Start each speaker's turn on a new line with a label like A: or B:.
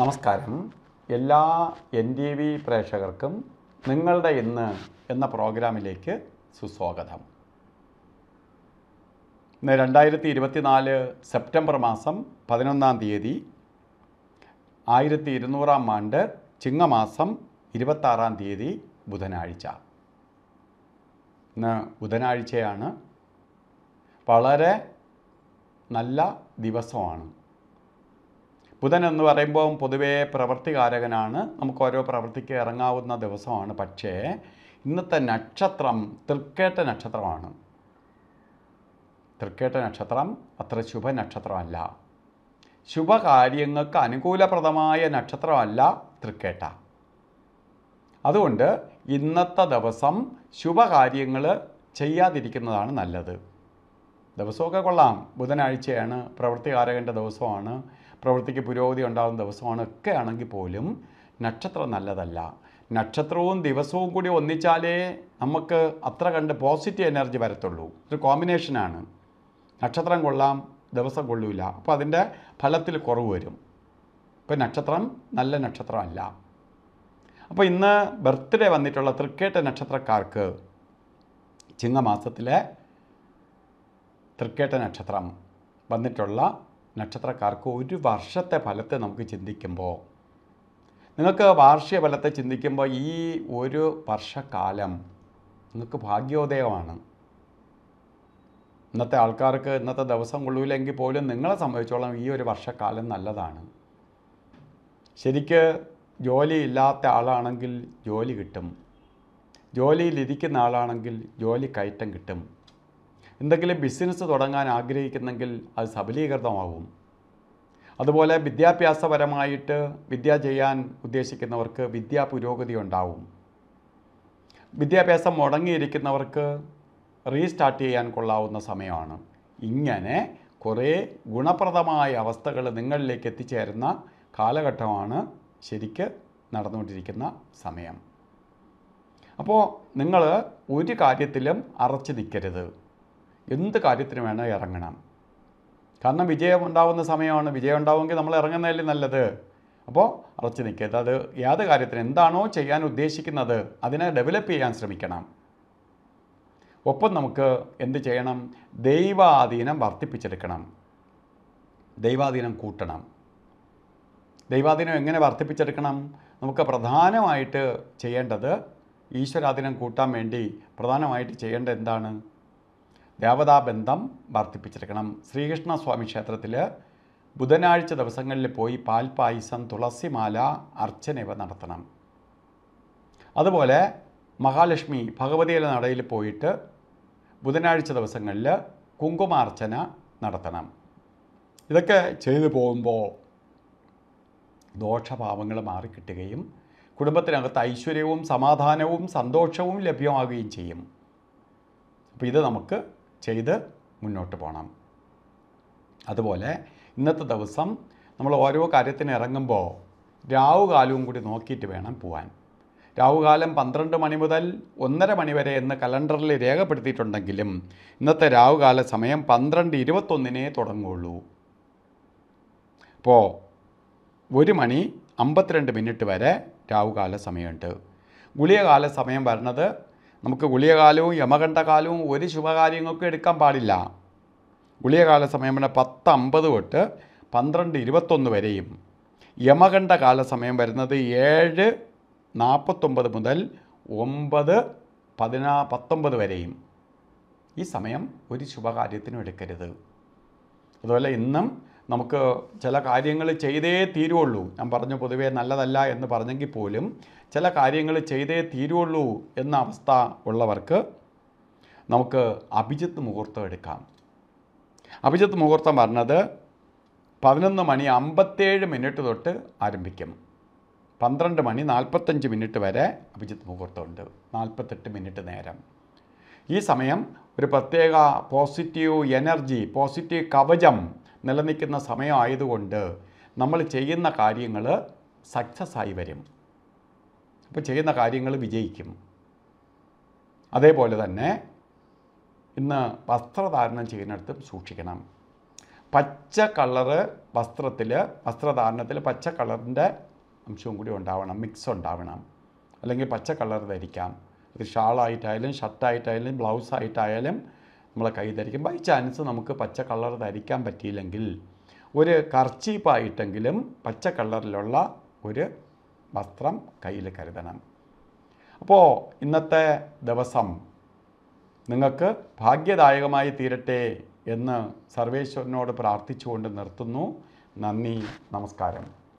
A: നമസ്കാരം എല്ലാ N T V പ്രേക്ഷകർക്കും നിങ്ങളുടെ ഇന്ന് എന്ന പ്രോഗ്രാമിലേക്ക് സുസ്വാഗതം ഇന്ന് രണ്ടായിരത്തി ഇരുപത്തിനാല് സെപ്റ്റംബർ മാസം പതിനൊന്നാം തീയതി ആയിരത്തി ഇരുന്നൂറാം ആണ്ട് ചിങ്ങമാസം ഇരുപത്താറാം തീയതി ബുധനാഴ്ച ഇന്ന് ബുധനാഴ്ചയാണ് വളരെ നല്ല ദിവസമാണ് ബുധൻ എന്ന് പറയുമ്പോൾ പൊതുവേ പ്രവൃത്തികാരകനാണ് നമുക്ക് ഓരോ പ്രവൃത്തിക്ക് ഇറങ്ങാവുന്ന ദിവസമാണ് പക്ഷേ ഇന്നത്തെ നക്ഷത്രം തൃക്കേട്ട നക്ഷത്രമാണ് തൃക്കേട്ട നക്ഷത്രം അത്ര ശുഭ നക്ഷത്രമല്ല ശുഭകാര്യങ്ങൾക്ക് അനുകൂലപ്രദമായ നക്ഷത്രമല്ല തൃക്കേട്ട അതുകൊണ്ട് ഇന്നത്തെ ദിവസം ശുഭകാര്യങ്ങൾ ചെയ്യാതിരിക്കുന്നതാണ് നല്ലത് ദിവസമൊക്കെ കൊള്ളാം ബുധനാഴ്ചയാണ് പ്രവൃത്തികാരകൻ്റെ ദിവസമാണ് പ്രവൃത്തിക്ക് പുരോഗതി ഉണ്ടാകുന്ന ദിവസമാണ് ഒക്കെ ആണെങ്കിൽ പോലും നക്ഷത്രം നല്ലതല്ല നക്ഷത്രവും ദിവസവും കൂടി ഒന്നിച്ചാലേ നമുക്ക് അത്ര കണ്ട് പോസിറ്റീവ് എനർജി വരത്തുള്ളൂ ഒരു കോമ്പിനേഷനാണ് നക്ഷത്രം കൊള്ളാം ദിവസം കൊള്ളൂല അപ്പോൾ അതിൻ്റെ ഫലത്തിൽ കുറവ് വരും ഇപ്പോൾ നക്ഷത്രം നല്ല നക്ഷത്രമല്ല അപ്പോൾ ഇന്ന് ബർത്ത്ഡേ വന്നിട്ടുള്ള തൃക്കേട്ട നക്ഷത്രക്കാർക്ക് ചിങ്ങമാസത്തിലെ തൃക്കേട്ട നക്ഷത്രം വന്നിട്ടുള്ള നക്ഷത്രക്കാർക്ക് ഒരു വർഷത്തെ ഫലത്തെ നമുക്ക് ചിന്തിക്കുമ്പോൾ നിങ്ങൾക്ക് വാർഷിക ഫലത്തെ ചിന്തിക്കുമ്പോൾ ഈ ഒരു വർഷക്കാലം നിങ്ങൾക്ക് ഭാഗ്യോദയമാണ് ഇന്നത്തെ ആൾക്കാർക്ക് ഇന്നത്തെ ദിവസം കൊള്ളൂലെങ്കിൽ പോലും നിങ്ങളെ സംബന്ധിച്ചോളം ഈ ഒരു വർഷക്കാലം നല്ലതാണ് ശരിക്ക് ജോലി ഇല്ലാത്ത ആളാണെങ്കിൽ ജോലി കിട്ടും ജോലിയിലിരിക്കുന്ന ആളാണെങ്കിൽ ജോലി കയറ്റം കിട്ടും എന്തെങ്കിലും ബിസിനസ് തുടങ്ങാൻ ആഗ്രഹിക്കുന്നെങ്കിൽ അത് സബലീകൃതമാകും അതുപോലെ വിദ്യാഭ്യാസപരമായിട്ട് വിദ്യ ചെയ്യാൻ ഉദ്ദേശിക്കുന്നവർക്ക് വിദ്യാ പുരോഗതി ഉണ്ടാവും വിദ്യാഭ്യാസം മുടങ്ങിയിരിക്കുന്നവർക്ക് റീസ്റ്റാർട്ട് ചെയ്യാൻ കൊള്ളാവുന്ന സമയമാണ് ഇങ്ങനെ കുറേ ഗുണപ്രദമായ അവസ്ഥകൾ നിങ്ങളിലേക്ക് എത്തിച്ചേരുന്ന കാലഘട്ടമാണ് ശരിക്ക് നടന്നുകൊണ്ടിരിക്കുന്ന സമയം അപ്പോൾ നിങ്ങൾ ഒരു കാര്യത്തിലും അറച്ചു നിൽക്കരുത് എന്ത് കാര്യത്തിന് വേണം ഇറങ്ങണം കാരണം വിജയം ഉണ്ടാവുന്ന സമയമാണ് വിജയം ഉണ്ടാവുമെങ്കിൽ നമ്മൾ ഇറങ്ങുന്നതല്ലേ നല്ലത് അപ്പോൾ അറച്ചു നിൽക്കരുത് അത് ഏത് കാര്യത്തിന് എന്താണോ ചെയ്യാൻ ഉദ്ദേശിക്കുന്നത് അതിനെ ഡെവലപ്പ് ചെയ്യാൻ ശ്രമിക്കണം ഒപ്പം നമുക്ക് എന്ത് ചെയ്യണം ദൈവാധീനം വർദ്ധിപ്പിച്ചെടുക്കണം ദൈവാധീനം കൂട്ടണം ദൈവാധീനം എങ്ങനെ വർദ്ധിപ്പിച്ചെടുക്കണം നമുക്ക് പ്രധാനമായിട്ട് ചെയ്യേണ്ടത് ഈശ്വരാധീനം കൂട്ടാൻ വേണ്ടി പ്രധാനമായിട്ട് ചെയ്യേണ്ടത് എന്താണ് ദേവതാബന്ധം വർദ്ധിപ്പിച്ചെടുക്കണം ശ്രീകൃഷ്ണസ്വാമി ക്ഷേത്രത്തിൽ ബുധനാഴ്ച ദിവസങ്ങളിൽ പോയി പാൽപായസം തുളസിമാല ഇവ നടത്തണം അതുപോലെ മഹാലക്ഷ്മി ഭഗവതിയുടെ നടയിൽ പോയിട്ട് ബുധനാഴ്ച ദിവസങ്ങളിൽ കുങ്കുമാർച്ചന നടത്തണം ഇതൊക്കെ ചെയ്തു പോകുമ്പോൾ ദോഷഭാവങ്ങൾ മാറിക്കിട്ടുകയും കുടുംബത്തിനകത്ത് ഐശ്വര്യവും സമാധാനവും സന്തോഷവും ലഭ്യമാകുകയും ചെയ്യും അപ്പോൾ ഇത് നമുക്ക് ചെയ്ത് മുന്നോട്ട് പോകണം അതുപോലെ ഇന്നത്തെ ദിവസം നമ്മൾ ഓരോ കാര്യത്തിന് ഇറങ്ങുമ്പോൾ രാവുകാലവും കൂടി നോക്കിയിട്ട് വേണം പോവാൻ രാവുകാലം പന്ത്രണ്ട് മണി മുതൽ ഒന്നര മണി വരെ എന്ന് കലണ്ടറിൽ രേഖപ്പെടുത്തിയിട്ടുണ്ടെങ്കിലും ഇന്നത്തെ രാവുകാല സമയം പന്ത്രണ്ട് ഇരുപത്തൊന്നിനേ തുടങ്ങുകയുള്ളൂ അപ്പോൾ ഒരു മണി അമ്പത്തിരണ്ട് മിനിറ്റ് വരെ രാവുകാല സമയമുണ്ട് ഗുളികകാല സമയം വരുന്നത് നമുക്ക് ഗുളികകാലവും യമകണ്ഠകാലവും ഒരു ശുഭകാര്യങ്ങൾക്കും എടുക്കാൻ പാടില്ല ഗുളികകാല സമയം പിന്നെ പത്ത് അമ്പത് തൊട്ട് പന്ത്രണ്ട് ഇരുപത്തൊന്ന് വരെയും യമകണ്ഠകാല സമയം വരുന്നത് ഏഴ് നാൽപ്പത്തൊമ്പത് മുതൽ ഒമ്പത് പതിനാ പത്തൊമ്പത് വരെയും ഈ സമയം ഒരു ശുഭകാര്യത്തിനും എടുക്കരുത് അതുപോലെ ഇന്നും നമുക്ക് ചില കാര്യങ്ങൾ ചെയ്തേ തീരുള്ളൂ ഞാൻ പറഞ്ഞു പൊതുവേ നല്ലതല്ല എന്ന് പറഞ്ഞെങ്കിൽ പോലും ചില കാര്യങ്ങൾ ചെയ്തേ തീരുള്ളൂ എന്ന അവസ്ഥ ഉള്ളവർക്ക് നമുക്ക് അഭിജിത്ത് മുഹൂർത്തം എടുക്കാം അഭിജിത്ത് മുഹൂർത്തം പറഞ്ഞത് പതിനൊന്ന് മണി അമ്പത്തേഴ് മിനിറ്റ് തൊട്ട് ആരംഭിക്കും പന്ത്രണ്ട് മണി നാൽപ്പത്തഞ്ച് മിനിറ്റ് വരെ അഭിജിത്ത് മുഹൂർത്തമുണ്ട് നാൽപ്പത്തെട്ട് മിനിറ്റ് നേരം ഈ സമയം ഒരു പ്രത്യേക പോസിറ്റീവ് എനർജി പോസിറ്റീവ് കവചം നിലനിൽക്കുന്ന സമയമായതുകൊണ്ട് നമ്മൾ ചെയ്യുന്ന കാര്യങ്ങൾ സക്സസ് ആയി വരും അപ്പോൾ ചെയ്യുന്ന കാര്യങ്ങൾ വിജയിക്കും അതേപോലെ തന്നെ ഇന്ന് വസ്ത്രധാരണം ചെയ്യുന്നിടത്തും സൂക്ഷിക്കണം പച്ച കളറ് വസ്ത്രത്തിൽ വസ്ത്രധാരണത്തിൽ പച്ച കളറിൻ്റെ അംശവും കൂടി ഉണ്ടാവണം മിക്സ് ഉണ്ടാവണം അല്ലെങ്കിൽ പച്ച കളർ ധരിക്കാം അത് ഷാളായിട്ടായാലും ഷർട്ടായിട്ടായാലും ബ്ലൗസായിട്ടായാലും നമ്മളെ കൈ ധരിക്കും ബൈ ചാൻസ് നമുക്ക് പച്ച കളർ ധരിക്കാൻ പറ്റിയില്ലെങ്കിൽ ഒരു കർച്ചീപ്പായിട്ടെങ്കിലും പച്ച കളറിലുള്ള ഒരു വസ്ത്രം കയ്യിൽ കരുതണം അപ്പോൾ ഇന്നത്തെ ദിവസം നിങ്ങൾക്ക് ഭാഗ്യദായകമായി തീരട്ടെ എന്ന് സർവേശ്വരനോട് പ്രാർത്ഥിച്ചുകൊണ്ട് നിർത്തുന്നു നന്ദി നമസ്കാരം